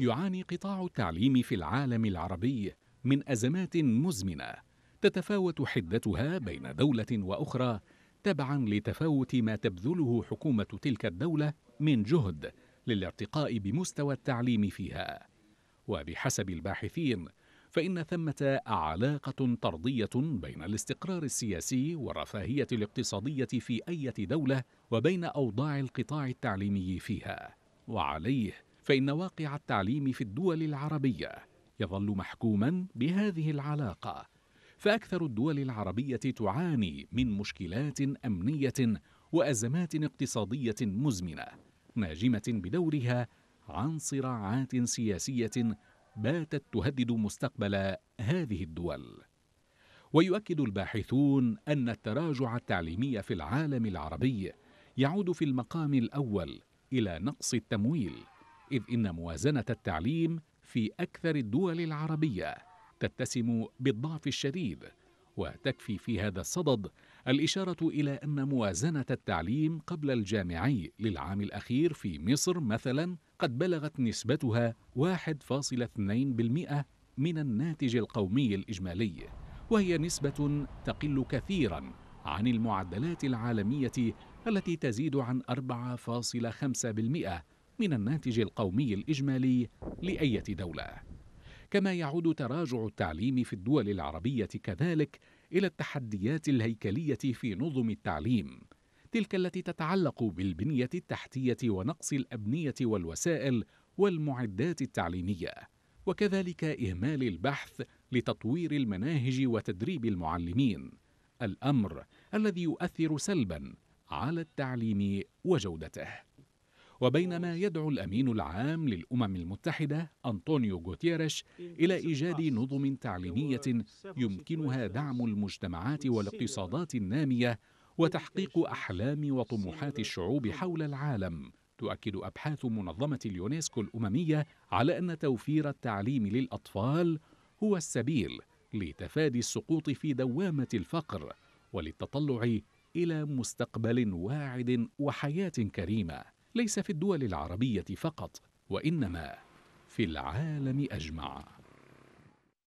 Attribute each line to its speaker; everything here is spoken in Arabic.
Speaker 1: يعاني قطاع التعليم في العالم العربي من أزمات مزمنة تتفاوت حدتها بين دولة وأخرى تبعا لتفاوت ما تبذله حكومة تلك الدولة من جهد للارتقاء بمستوى التعليم فيها وبحسب الباحثين فإن ثمة علاقة طردية بين الاستقرار السياسي والرفاهية الاقتصادية في أي دولة وبين أوضاع القطاع التعليمي فيها وعليه فإن واقع التعليم في الدول العربية يظل محكوما بهذه العلاقة فأكثر الدول العربية تعاني من مشكلات أمنية وأزمات اقتصادية مزمنة ناجمة بدورها عن صراعات سياسية باتت تهدد مستقبل هذه الدول ويؤكد الباحثون أن التراجع التعليمي في العالم العربي يعود في المقام الأول إلى نقص التمويل إذ إن موازنة التعليم في أكثر الدول العربية تتسم بالضعف الشديد وتكفي في هذا الصدد الإشارة إلى أن موازنة التعليم قبل الجامعي للعام الأخير في مصر مثلا قد بلغت نسبتها 1.2% من الناتج القومي الإجمالي وهي نسبة تقل كثيرا عن المعدلات العالمية التي تزيد عن 4.5% من الناتج القومي الإجمالي لأية دولة كما يعود تراجع التعليم في الدول العربية كذلك إلى التحديات الهيكلية في نظم التعليم تلك التي تتعلق بالبنية التحتية ونقص الأبنية والوسائل والمعدات التعليمية وكذلك إهمال البحث لتطوير المناهج وتدريب المعلمين الأمر الذي يؤثر سلباً على التعليم وجودته وبينما يدعو الامين العام للامم المتحده انطونيو غوتيريش الى ايجاد نظم تعليميه يمكنها دعم المجتمعات والاقتصادات الناميه وتحقيق احلام وطموحات الشعوب حول العالم تؤكد ابحاث منظمه اليونسكو الامميه على ان توفير التعليم للاطفال هو السبيل لتفادي السقوط في دوامه الفقر وللتطلع الى مستقبل واعد وحياه كريمه ليس في الدول العربية فقط وإنما في العالم أجمع